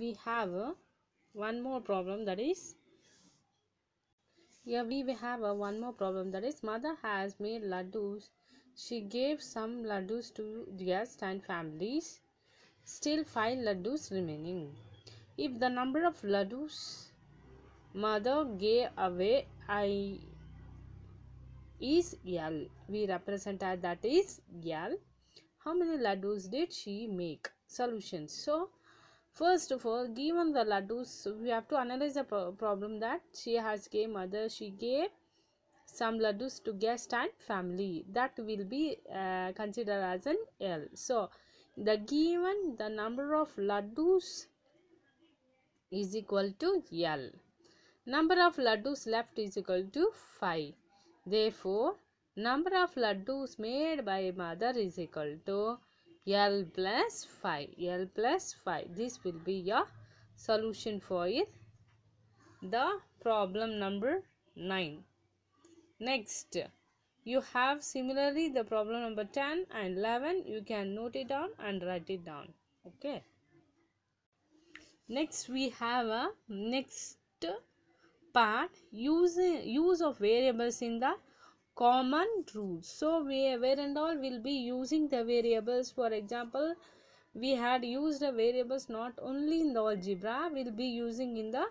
we have uh, one more problem that is here we have uh, one more problem that is mother has made laddus she gave some laddus to guests and families still five laddus remaining if the number of laddus mother gave away i is L. We represent that that is L. How many laddus did she make? Solutions. So, First of all, given the laddus, we have to analyze the problem that she has gay mother, she gave some laddus to guest and family. That will be uh, considered as an L. So, the given the number of laddus is equal to L. Number of laddus left is equal to 5. Therefore, number of laddus made by mother is equal to L plus 5. L plus 5. This will be your solution for it. The problem number 9. Next, you have similarly the problem number 10 and 11. You can note it down and write it down. Okay. Next, we have a next part use, use of variables in the common rules so we, where and all will be using the variables for example we had used the variables not only in the algebra we'll be using in the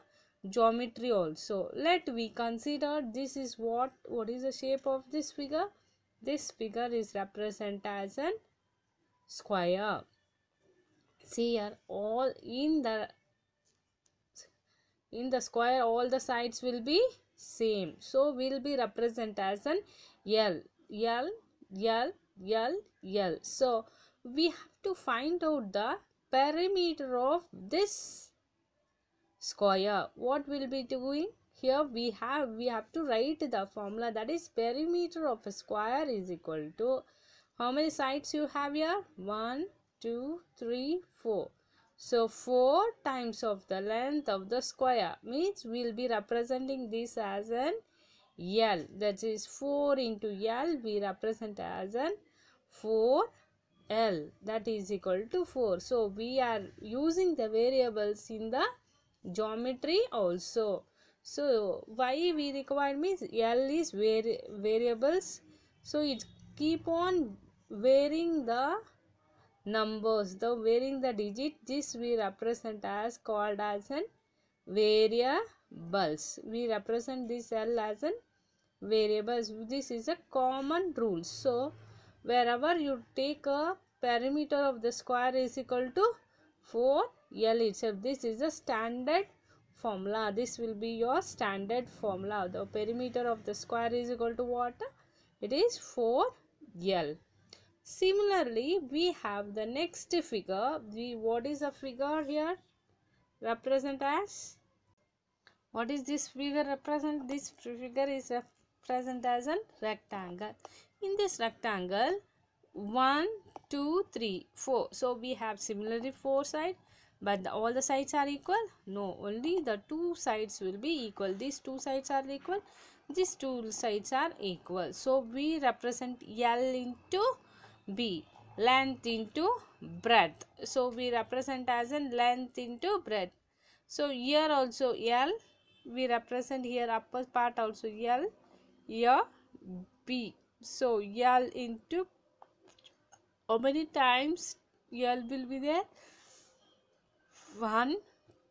geometry also let we consider this is what what is the shape of this figure this figure is represented as an square see here all in the in the square all the sides will be same so will be represent as an L L L L L so we have to find out the perimeter of this square what will be doing here we have we have to write the formula that is perimeter of a square is equal to how many sides you have here One, two, three, four. So 4 times of the length of the square means we will be representing this as an L that is 4 into L we represent as an 4 L that is equal to 4. So we are using the variables in the geometry also. So why we require means L is vari variables. So it keep on varying the numbers the varying the digit this we represent as called as an variables we represent this l as an variables this is a common rule so wherever you take a perimeter of the square is equal to 4 l itself this is a standard formula this will be your standard formula the perimeter of the square is equal to what it is 4 l Similarly, we have the next figure. We what is a figure here? Represent as? What is this figure represent? This figure is represent as a rectangle. In this rectangle, 1, 2, 3, 4. So, we have similarly 4 sides but the, all the sides are equal no only the two sides will be equal these two sides are equal these two sides are equal so we represent l into b length into breadth so we represent as in length into breadth so here also l we represent here upper part also l here b so l into how many times l will be there one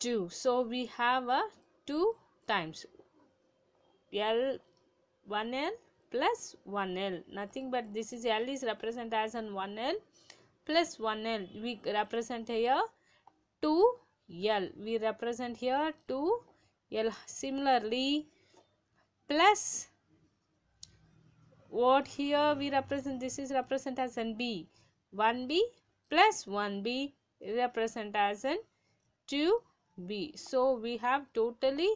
two so we have a two times l one l plus 1L. Nothing but this is L is represented as an 1L plus 1L. We represent here 2L. We represent here 2L. Similarly, plus what here we represent this is represent as an B. 1B plus 1B represent as an 2B. So, we have totally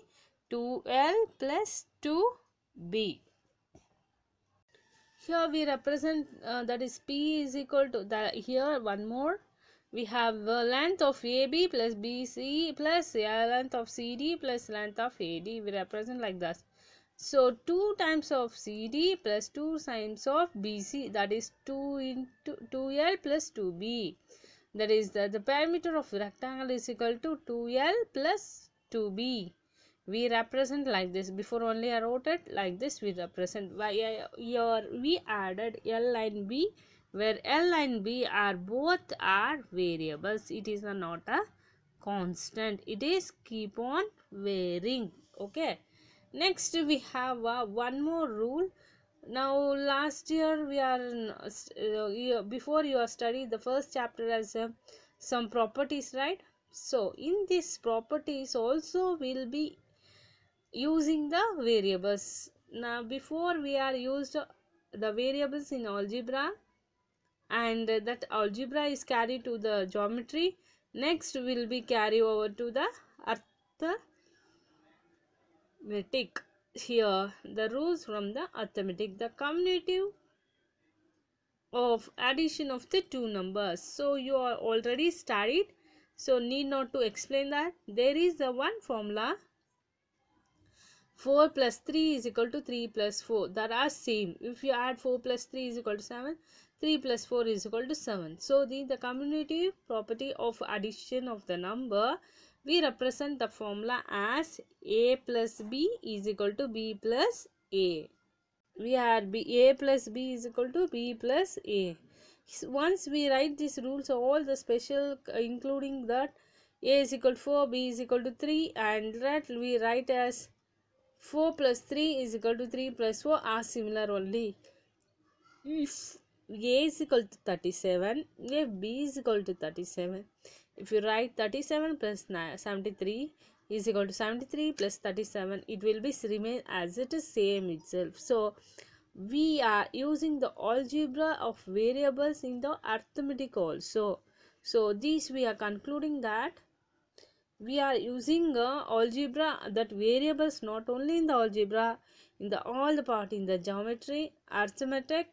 2L plus 2B here we represent uh, that is p is equal to that here one more we have length of AB plus BC plus length of CD plus length of AD. We represent like this. So 2 times of CD plus 2 times of BC that is 2 into 2L plus 2B. That is the, the perimeter of rectangle is equal to 2L plus 2B we represent like this before only i wrote it like this we represent why uh, your we added l and b where l and b are both are variables it is a, not a constant it is keep on varying okay next we have a uh, one more rule now last year we are uh, before your study the first chapter has uh, some properties right so in these properties also will be using the variables. Now before we are used the variables in algebra and that algebra is carried to the geometry. Next will be carry over to the arithmetic. Here the rules from the arithmetic. The commutative of addition of the two numbers. So you are already studied. So need not to explain that. There is the one formula 4 plus 3 is equal to 3 plus 4 that are same if you add 4 plus 3 is equal to 7 3 plus 4 is equal to 7 so the, the commutative property of addition of the number we represent the formula as a plus b is equal to b plus a we had b a plus b is equal to b plus a once we write these rules all the special including that a is equal to 4 b is equal to 3 and that we write as 4 plus 3 is equal to 3 plus 4 are similar only. If A is equal to 37, if B is equal to 37, if you write 37 plus 73 is equal to 73 plus 37, it will be remain as it is same itself. So, we are using the algebra of variables in the arithmetic also. So, this we are concluding that we are using uh, algebra that variables not only in the algebra in the all the part in the geometry arithmetic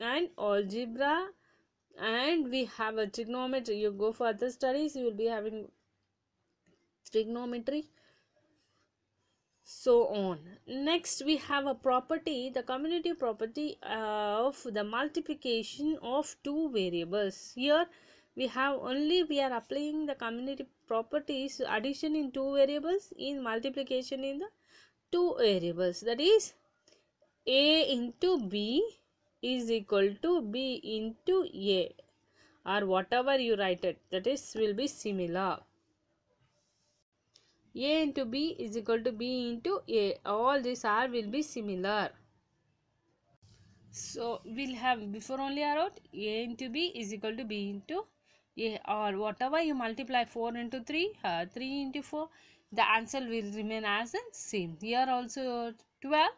and algebra and we have a trigonometry you go for other studies you will be having trigonometry so on next we have a property the commutative property of the multiplication of two variables here we have only we are applying the commutative property is addition in two variables in multiplication in the two variables that is a into b is equal to b into a or whatever you write it that is will be similar a into b is equal to b into a all these are will be similar so we'll have before only are out a into b is equal to b into or whatever you multiply 4 into 3 uh, 3 into 4 the answer will remain as the same here also 12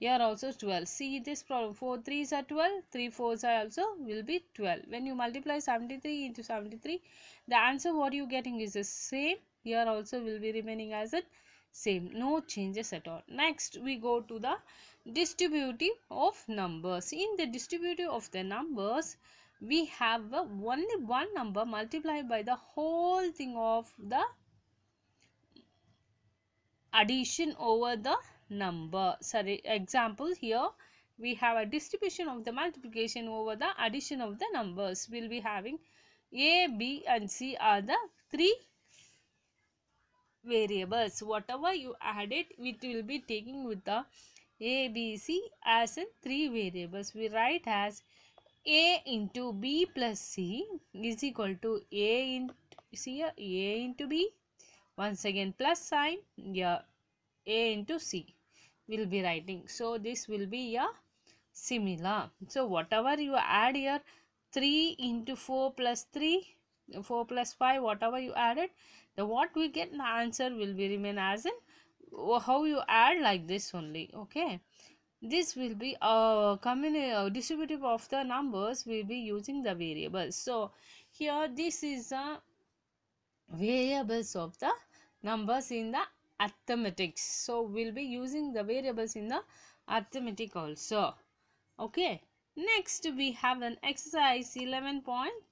here also 12 see this problem 4 3s are 12 3 4s are also will be 12 when you multiply 73 into 73 the answer what you getting is the same here also will be remaining as it same no changes at all next we go to the distributive of numbers in the distributive of the numbers we have only one number multiplied by the whole thing of the addition over the number sorry example here we have a distribution of the multiplication over the addition of the numbers we'll be having a b and c are the three variables whatever you added it will be taking with the a b c as in three variables we write as a into b plus c is equal to a into see a into b once again plus sign yeah a into c will be writing so this will be a similar so whatever you add here 3 into 4 plus 3 4 plus 5 whatever you added the what we get the answer will be remain as in how you add like this only okay this will be uh, uh, distributive of the numbers will be using the variables so here this is a variables of the numbers in the arithmetic. so we'll be using the variables in the arithmetic also okay next we have an exercise point.